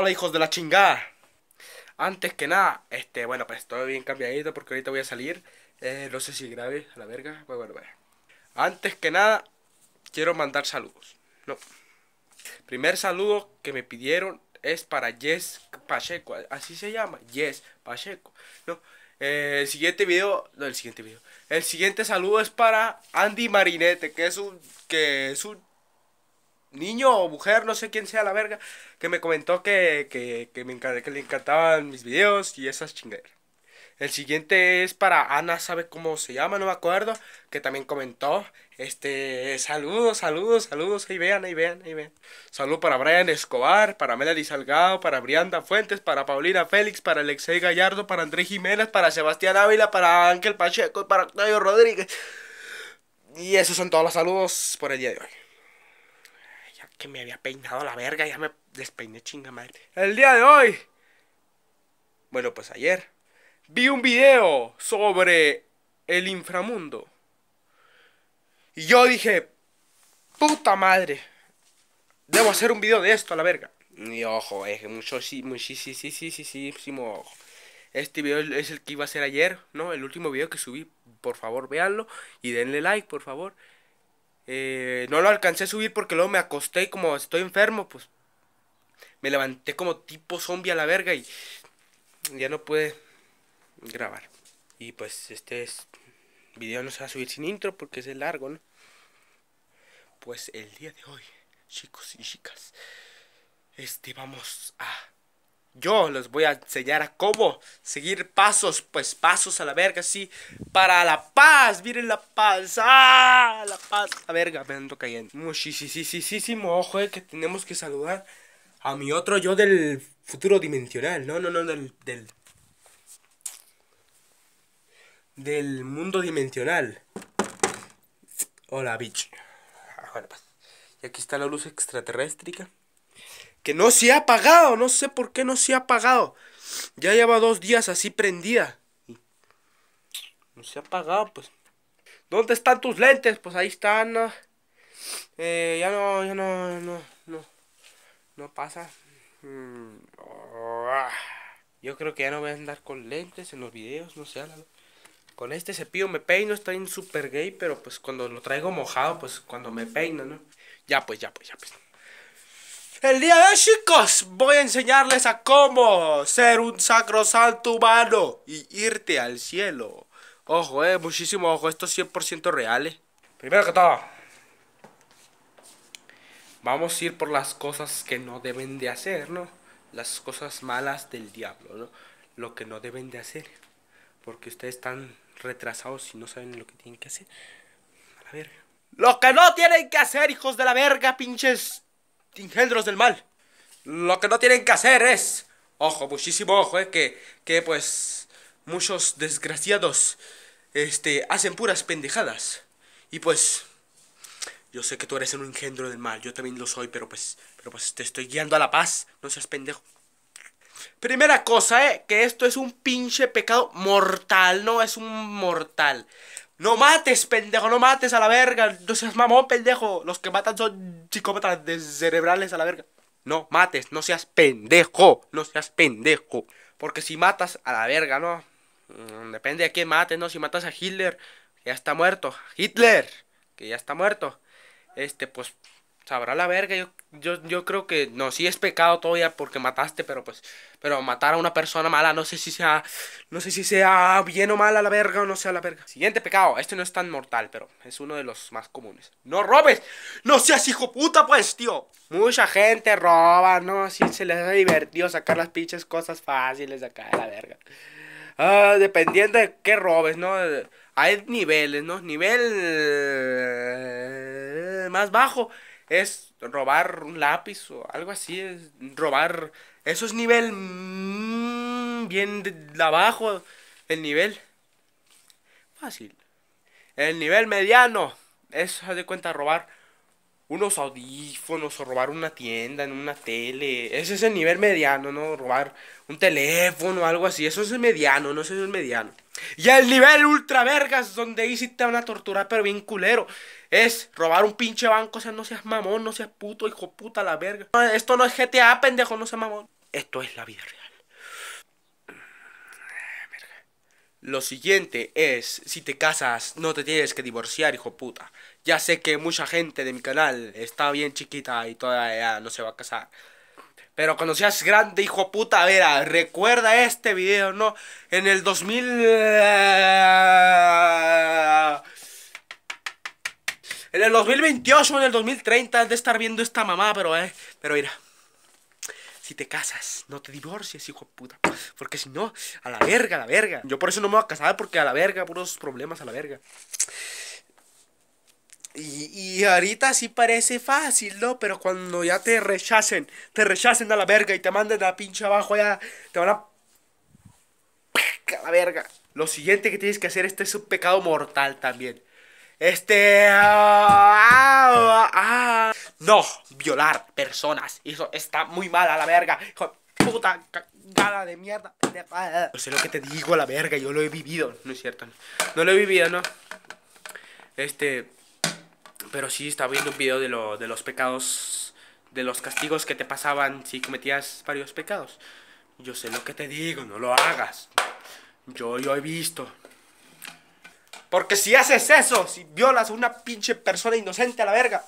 Hola hijos de la chingada. Antes que nada, este, bueno, pues estoy bien cambiadito porque ahorita voy a salir. Eh, no sé si grave, a la verga. bueno, Antes que nada, quiero mandar saludos. No. Primer saludo que me pidieron es para Yes Pacheco. Así se llama, Yes Pacheco. No. Eh, el siguiente video, no, el siguiente video. El siguiente saludo es para Andy Marinete, que es un, que es un niño o mujer, no sé quién sea la verga, que me comentó que, que, me le encantaban mis videos y esas chingaderas. El siguiente es para Ana, sabe cómo se llama, no me acuerdo, que también comentó. Este, saludos, saludos, saludos, ahí vean, ahí vean, ahí vean. Saludos para Brian Escobar, para Melanie Salgado, para Brianda Fuentes, para Paulina Félix, para Alexei Gallardo, para Andrés Jiménez, para Sebastián Ávila, para Ángel Pacheco, para Octavio Rodríguez. Y esos son todos los saludos por el día de hoy que me había peinado la verga, ya me despeiné chinga madre. El día de hoy, bueno, pues ayer, vi un video sobre el inframundo. Y yo dije, puta madre, debo hacer un video de esto a la verga. Y ojo, es eh, mucho, sí, sí, sí, sí, sí, sí, sí, sí, Este video es el que iba a hacer ayer, ¿no? El último video que subí, por favor, véanlo y denle like, por favor. Eh, no lo alcancé a subir porque luego me acosté y como estoy enfermo, pues me levanté como tipo zombie a la verga y ya no pude grabar. Y pues este video no se va a subir sin intro porque es el largo, ¿no? Pues el día de hoy, chicos y chicas, este vamos a yo les voy a enseñar a cómo seguir pasos, pues pasos a la verga, sí, para la paz. Miren la paz, ¡ah! La paz, a verga, me ando cayendo. Muchísimo ojo, es eh, que tenemos que saludar a mi otro yo del futuro dimensional. No, no, no, del. del, del mundo dimensional. Hola, bitch. Ah, pues, y aquí está la luz extraterrestre que no se ha apagado, no sé por qué no se ha apagado. Ya lleva dos días así prendida. No se ha apagado, pues. ¿Dónde están tus lentes? Pues ahí están. Eh, ya no, ya no, no, no. No pasa. Mm, yo creo que ya no voy a andar con lentes en los videos, no sé. Con este cepillo me peino, está bien súper gay, pero pues cuando lo traigo mojado, pues cuando me peino, ¿no? Ya pues, ya pues, ya pues. El día de hoy, chicos, voy a enseñarles a cómo ser un sacrosanto humano y irte al cielo. Ojo, eh, muchísimo ojo, esto es 100% real. Eh. Primero que todo, vamos a ir por las cosas que no deben de hacer, ¿no? Las cosas malas del diablo, ¿no? Lo que no deben de hacer. Porque ustedes están retrasados y no saben lo que tienen que hacer. A la verga. Lo que no tienen que hacer, hijos de la verga, pinches Ingendros del mal. Lo que no tienen que hacer es, ojo, muchísimo ojo, eh, que, que pues muchos desgraciados este, hacen puras pendejadas. Y pues, yo sé que tú eres un engendro del mal, yo también lo soy, pero pues, pero pues te estoy guiando a la paz, no seas pendejo. Primera cosa, eh, que esto es un pinche pecado mortal, no es un mortal. No mates, pendejo, no mates a la verga. No seas mamón, pendejo. Los que matan son psicópatas cerebrales a la verga. No mates, no seas pendejo, no seas pendejo. Porque si matas a la verga, ¿no? Mm, depende de qué mates, ¿no? Si matas a Hitler, ya está muerto. Hitler, que ya está muerto. Este, pues sabrá la verga. Yo, yo, creo que no, si es pecado todavía porque mataste, pero pues, pero matar a una persona mala, no sé si sea, no sé si sea bien o mal a la verga o no sea la verga. Siguiente pecado, este no es tan mortal, pero es uno de los más comunes. No robes, no seas hijo puta, pues, tío. Mucha gente roba, no, si se les ha divertido sacar las pinches cosas fáciles de acá de la verga. Ah, dependiendo de qué robes, ¿no? Hay niveles, ¿no? Nivel eh, más bajo es robar un lápiz o algo así, es robar. Eso es nivel mm, bien de, abajo, el nivel fácil. El nivel mediano es, de cuenta, robar unos audífonos o robar una tienda en una tele. Ese es el nivel mediano, ¿no? Robar un teléfono o algo así. Eso es el mediano, no eso es mediano. Y el nivel ultra vergas donde hiciste una tortura pero bien culero. Es robar un pinche banco, o sea, no seas mamón, no seas puto, hijo puta, la verga. esto no es GTA, pendejo, no seas mamón. Esto es la vida real. Lo siguiente es, si te casas, no te tienes que divorciar, hijo puta. Ya sé que mucha gente de mi canal está bien chiquita y todavía no se va a casar. Pero cuando seas grande, hijo puta, a ver, recuerda este video, ¿no? En el 2000... Eh, en el 2028 o en el 2030 has de estar viendo esta mamá, pero, eh, pero mira. Si te casas, no te divorcies, hijo de puta. Porque si no, a la verga, a la verga. Yo por eso no me voy a casar, porque a la verga, puros problemas, a la verga. Y, ahorita sí parece fácil, ¿no? Pero cuando ya te rechacen, te rechacen a la verga y te manden a la pinche abajo ya, te van a... A la verga. Lo siguiente que tienes que hacer, este es un pecado mortal también. Este... Ah, ah, ah. No, violar personas. Eso está muy mal a la verga. Hijo de puta cagada de mierda. No sé lo que te digo a la verga, yo lo he vivido. No es cierto. No lo he vivido, ¿no? Este... Pero sí estaba viendo un video de, lo, de los pecados, de los castigos que te pasaban si cometías varios pecados. Yo sé lo que te digo, no lo hagas. Yo yo he visto. Porque si haces eso, si violas a una pinche persona inocente a la verga,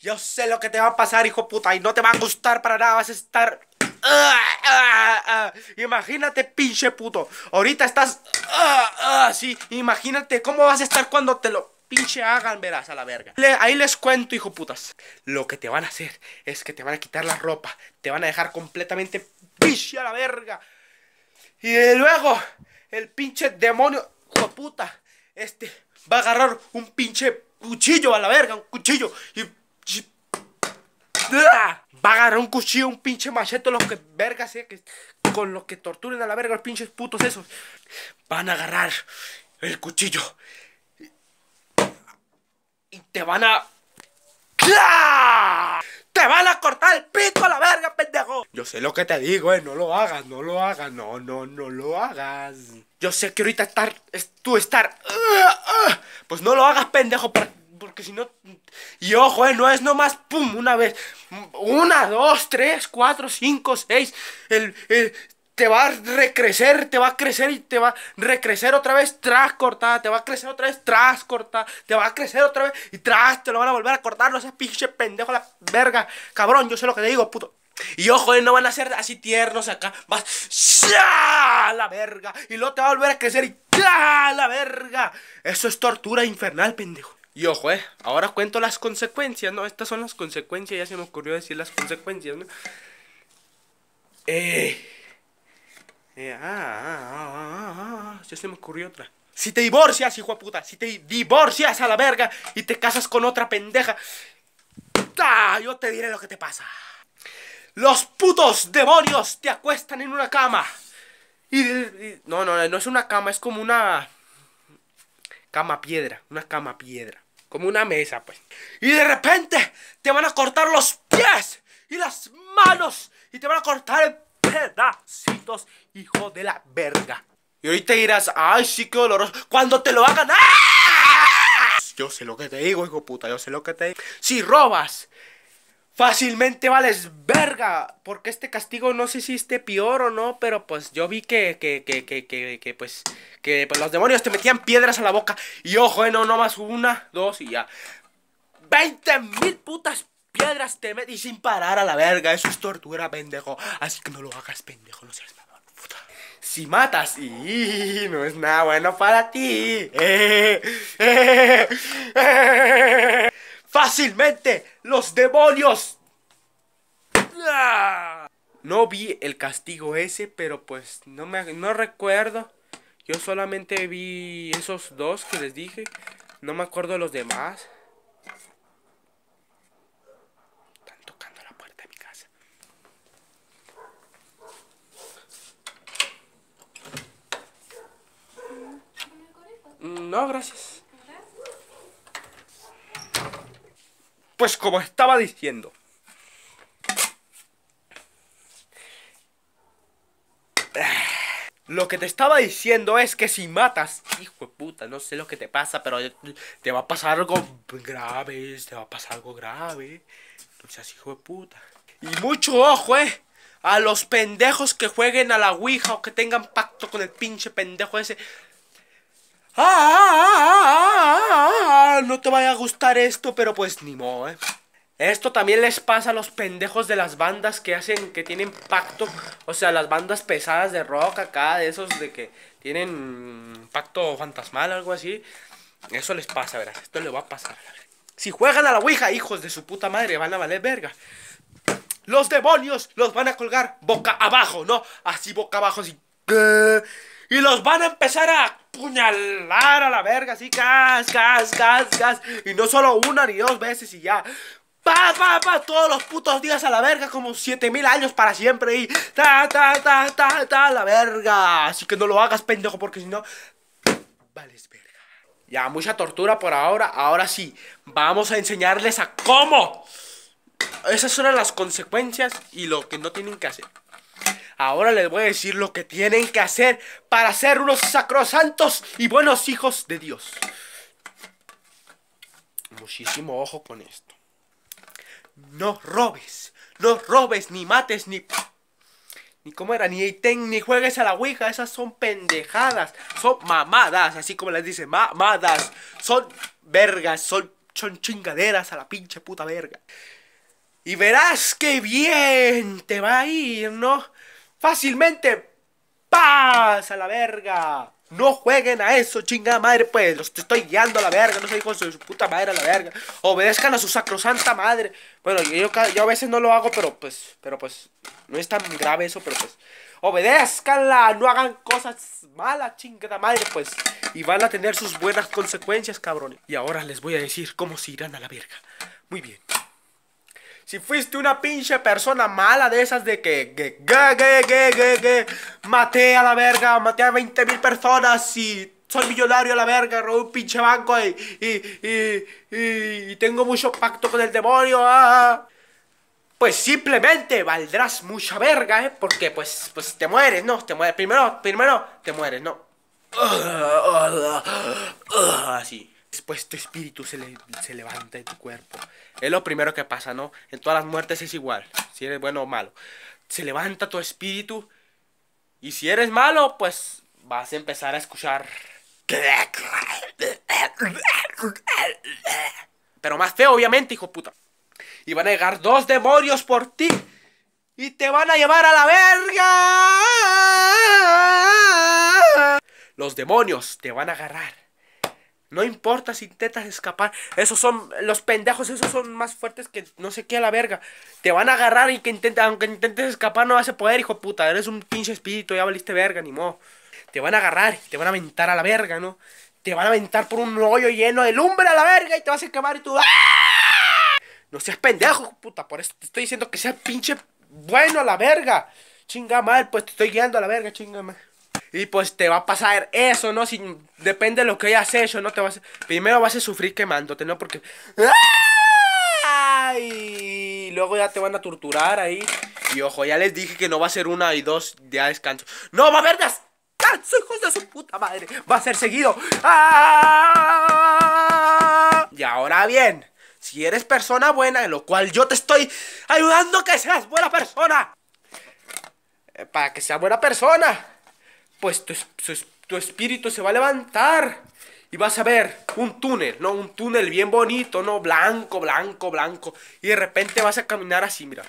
yo sé lo que te va a pasar, hijo puta, y no te va a gustar para nada, vas a estar... Imagínate, pinche puto. Ahorita estás así. Imagínate cómo vas a estar cuando te lo pinche hagan, verás, a la verga. Le, ahí les cuento, hijo putas. Lo que te van a hacer es que te van a quitar la ropa, te van a dejar completamente pinche a la verga. Y luego, el pinche demonio, hijo puta, este, va a agarrar un pinche cuchillo a la verga, un cuchillo, y. ¡ah! Va a agarrar un cuchillo, un pinche machete, los que verga sea, que, con los que torturen a la verga los pinches putos esos. Van a agarrar el cuchillo y te van a... ¡Te van a cortar el pico a la verga, pendejo! Yo sé lo que te digo, eh. No lo hagas, no lo hagas. No, no, no lo hagas. Yo sé que ahorita estar... Es, tú estar... pues no lo hagas, pendejo, porque si no. Y ojo, eh, no es nomás pum, una vez. Una, dos, tres, cuatro, cinco, seis. el te va a recrecer, te va a crecer y te va a recrecer otra vez tras cortada, te va a crecer otra vez tras cortada, te va a crecer otra vez y tras te lo van a volver a cortar, no seas pinche pendejo la verga, cabrón, yo sé lo que te digo, puto. Y ojo, eh, no van a ser así tiernos acá, vas la verga y luego te va a volver a crecer y la verga. Eso es tortura infernal, pendejo. Y ojo, eh, ahora cuento las consecuencias, ¿no? Estas son las consecuencias, ya se me ocurrió decir las consecuencias, ¿no? Eh eh, ah, ah, ah, ah, ya se me ocurrió otra. Si te divorcias, hijo de puta, si te divorcias a la verga y te casas con otra pendeja, yo te diré lo que te pasa. Los putos demonios te acuestan en una cama. Y, no, no, no es una cama, es como una cama piedra, una cama piedra, como una mesa, pues. Y de repente te van a cortar los pies y las manos y te van a cortar el pedacitos, hijo de la verga. Y te dirás, ay, sí, qué doloroso. Cuando te lo hagan, ¡ah! Yo sé lo que te digo, hijo puta, yo sé lo que te digo. Si robas, fácilmente vales verga. Porque este castigo no sé si esté peor o no, pero pues yo vi que, que, que, que, que, pues, que pues, los demonios te metían piedras a la boca. Y ojo, eh, no, nomás una, dos y ya. 20 mil putas piedras te y sin parar a la verga. Eso es tortura, pendejo. Así que no lo hagas, pendejo. No seas mamón, Si matas y no es nada bueno para ti. Eh, eh, eh, fácilmente los demonios. No vi el castigo ese, pero pues no me no recuerdo. Yo solamente vi esos dos que les dije. No me acuerdo los demás. No, gracias. Pues como estaba diciendo. Lo que te estaba diciendo es que si matas, hijo de puta, no sé lo que te pasa, pero te va a pasar algo grave, te va a pasar algo grave. No seas hijo de puta. Y mucho ojo, eh. A los pendejos que jueguen a la Ouija o que tengan pacto con el pinche pendejo ese. Ah, ah, ah, ¡Ah! no te vaya a gustar esto, pero pues ni modo, ¿eh? Esto también les pasa a los pendejos de las bandas que hacen, que tienen pacto, o sea, las bandas pesadas de rock acá, de esos de que tienen pacto fantasmal, algo así. Eso les pasa, verás, esto le va a pasar. Si juegan a la Ouija, hijos de su puta madre, van a valer verga. Los demonios los van a colgar boca abajo, ¿no? Así boca abajo, así... Y los van a empezar a puñalar a la verga, así, cas, cas, cas, cas. Y no solo una ni dos veces y ya. Pa, pa, pa, todos los putos días a la verga, como 7000 años para siempre. Y ta, ta, ta, ta, ta, la verga. Así que no lo hagas, pendejo, porque si no, vales verga. Ya, mucha tortura por ahora. Ahora sí, vamos a enseñarles a cómo. Esas son las consecuencias y lo que no tienen que hacer. Ahora les voy a decir lo que tienen que hacer para ser unos sacrosantos y buenos hijos de Dios. Muchísimo ojo con esto. No robes, no robes, ni mates, ni... Ni cómo era, ni ten, ni juegues a la Ouija, esas son pendejadas, son mamadas, así como les dicen, mamadas, son vergas, son, son chingaderas a la pinche puta verga. Y verás que bien te va a ir, ¿no? fácilmente pasa a la verga. No jueguen a eso, chingada madre, pues. Los te estoy guiando a la verga. No soy hijo de su puta madre a la verga. Obedezcan a su sacrosanta madre. Bueno, yo, a veces no lo hago, pero pues, pero pues, no es tan grave eso, pero pues. Obedezcanla, no hagan cosas malas, chingada madre, pues. Y van a tener sus buenas consecuencias, cabrones. Y ahora les voy a decir cómo se irán a la verga. Muy bien. Si fuiste una pinche persona mala de esas de que, que, que, que, que, maté a la verga, maté a 20.000 mil personas y soy millonario a la verga, robé un pinche banco y, y, y, y, tengo mucho pacto con el demonio. Ah. Pues simplemente valdrás mucha verga, ¿eh? Porque pues, pues te mueres, ¿no? Te mueres. Primero, primero te mueres, ¿no? Así. Después tu espíritu se, le, se levanta de tu cuerpo es lo primero que pasa, ¿no? En todas las muertes es igual, si eres bueno o malo. Se levanta tu espíritu y si eres malo, pues vas a empezar a escuchar... Pero más feo, obviamente, hijo puta. Y van a llegar dos demonios por ti. Y te van a llevar a la verga. Los demonios te van a agarrar no importa si intentas escapar. Esos son. Los pendejos, esos son más fuertes que no sé qué a la verga. Te van a agarrar y que intentes, aunque intentes escapar, no vas a poder, hijo puta. Eres un pinche espíritu, ya valiste verga, ni modo. Te van a agarrar y te van a aventar a la verga, ¿no? Te van a aventar por un hoyo lleno de lumbre a la verga y te vas a quemar y tú. ¡ah! No seas pendejo, puta. Por eso te estoy diciendo que seas pinche bueno a la verga. Chinga mal, pues te estoy guiando a la verga, chinga mal. Y pues te va a pasar eso, ¿no? Si depende de lo que hayas hecho, ¿no? Te vas, primero vas a sufrir quemándote, ¿no? Porque... ¡Ay! Y luego ya te van a torturar ahí. Y ojo, ya les dije que no va a ser una y dos ya descanso. ¡No va a haber descanso, hijos de su puta madre! Va a ser seguido. ¡Ah! Y ahora bien, si eres persona buena, en lo cual yo te estoy ayudando a que seas buena persona. Eh, para que seas buena persona pues tu, espíritu se va a levantar y vas a ver un túnel, ¿no? Un túnel bien bonito, ¿no? Blanco, blanco, blanco. Y de repente vas a caminar así, mira.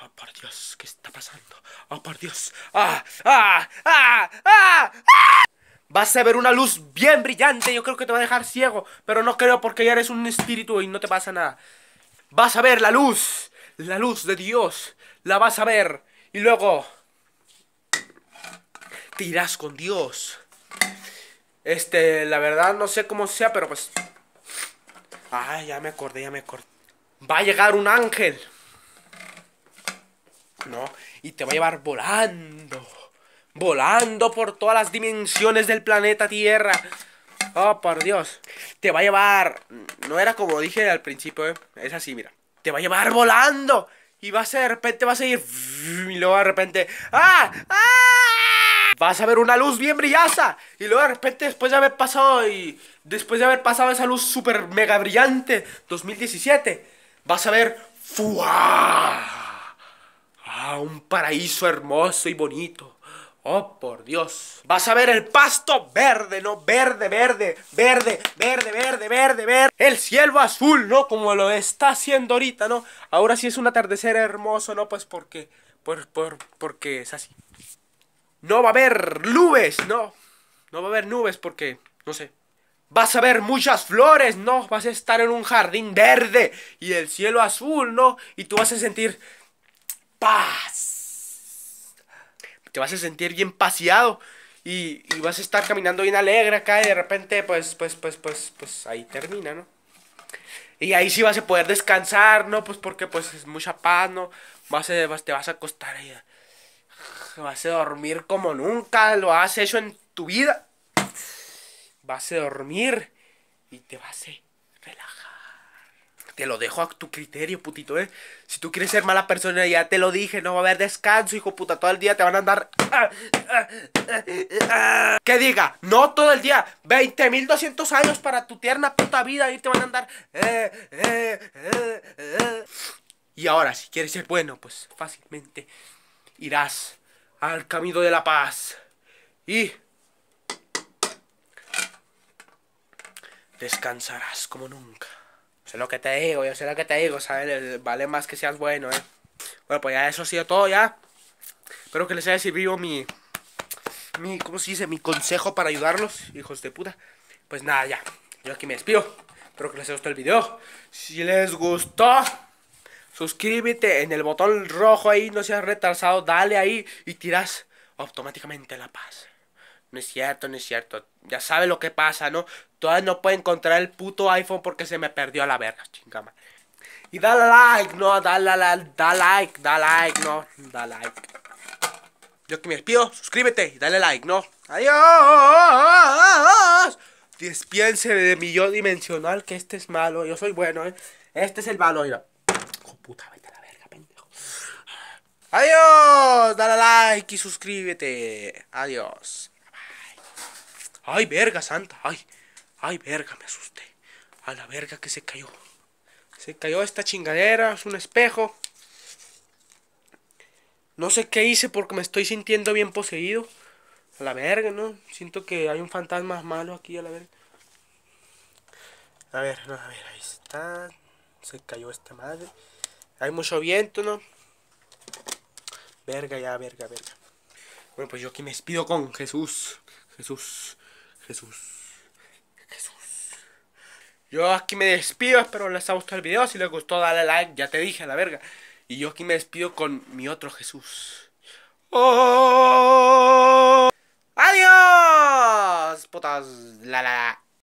Ah, por Dios, ¿qué está pasando? Ah, por Dios. Ah, ah, ah, ah, ah. Vas a ver una luz bien brillante. Yo creo que te va a dejar ciego. Pero no creo porque ya eres un espíritu y no te pasa nada. Vas a ver la luz. La luz de Dios. La vas a ver. Y luego te con Dios. Este, la verdad no sé cómo sea, pero pues... Ah, ya me acordé, ya me acordé. Va a llegar un ángel. ¿No? Y te va a llevar volando. Volando por todas las dimensiones del planeta Tierra. Oh, por Dios. Te va a llevar... No era como dije al principio, ¿eh? Es así, mira. Te va a llevar volando. Y vas a de repente, vas a ir... Y luego de repente... ¡Ah! ¡Ah! vas a ver una luz bien brillosa. Y luego de repente, después de haber pasado y después de haber pasado esa luz super mega brillante 2017, vas a ver ah, un paraíso hermoso y bonito. Oh, por Dios. Vas a ver el pasto verde, ¿no? Verde, verde, verde, verde, verde, verde, verde. El cielo azul, ¿no? Como lo está haciendo ahorita, ¿no? Ahora sí es un atardecer hermoso, ¿no? Pues porque, por, por, porque es así. No va a haber nubes, no. No va a haber nubes porque, no sé. Vas a ver muchas flores, no. Vas a estar en un jardín verde y el cielo azul, no. Y tú vas a sentir paz. Te vas a sentir bien paseado. Y, y, vas a estar caminando bien alegre acá y de repente, pues, pues, pues, pues, pues ahí termina, ¿no? Y ahí sí vas a poder descansar, ¿no? Pues porque pues es mucha paz, ¿no? Vas a, te vas a acostar ahí. Vas a dormir como nunca lo has hecho en tu vida. Vas a dormir y te vas a relajar. Te lo dejo a tu criterio, putito, ¿eh? Si tú quieres ser mala persona, ya te lo dije, no va a haber descanso, hijo puta. Todo el día te van a andar... Ah, ah, ah, que diga, no todo el día. 20.200 años para tu tierna puta vida y te van a andar... Eh, eh, eh, y ahora, si quieres ser bueno, pues fácilmente irás al camino de la paz. Y descansarás como nunca. sé lo que te digo, yo sé lo que te digo, ¿sabes? Vale más que seas bueno, ¿eh? Bueno, pues ya eso ha sido todo ya. Espero que les haya servido mi... mi ¿Cómo se dice? Mi consejo para ayudarlos, hijos de puta. Pues nada, ya. Yo aquí me despido. Espero que les haya gustado el video. Si les gustó suscríbete en el botón rojo ahí, no seas retrasado, dale ahí y tiras automáticamente la paz. No es cierto, no es cierto. Ya sabes lo que pasa, ¿no? Todavía no puedo encontrar el puto iPhone porque se me perdió a la verga, chingama. Y dale like, no, dale, da like, da like, no, dale like. Yo que me despido, suscríbete y dale like, ¿no? ¡Adiós! Despiense de mi yo dimensional, que este es malo, yo soy bueno, ¿eh? Este es el malo, mira. Puta, vete a la verga, pendejo. Adiós, dale like y suscríbete. Adiós. Ay, verga santa. Ay, ay, verga, me asusté. A la verga que se cayó. Se cayó esta chingadera, es un espejo. No sé qué hice porque me estoy sintiendo bien poseído. A la verga, ¿no? Siento que hay un fantasma malo aquí, a la verga. A ver, no, a ver, ahí está. Se cayó esta madre. Hay mucho viento, ¿no? Verga ya, verga, verga. Bueno, pues yo aquí me despido con Jesús. Jesús. Jesús. Jesús. Yo aquí me despido, espero les haya gustado el video. Si les gustó, dale like, ya te dije, la verga. Y yo aquí me despido con mi otro Jesús. ¡Oh! ¡Adiós! Putas. La la.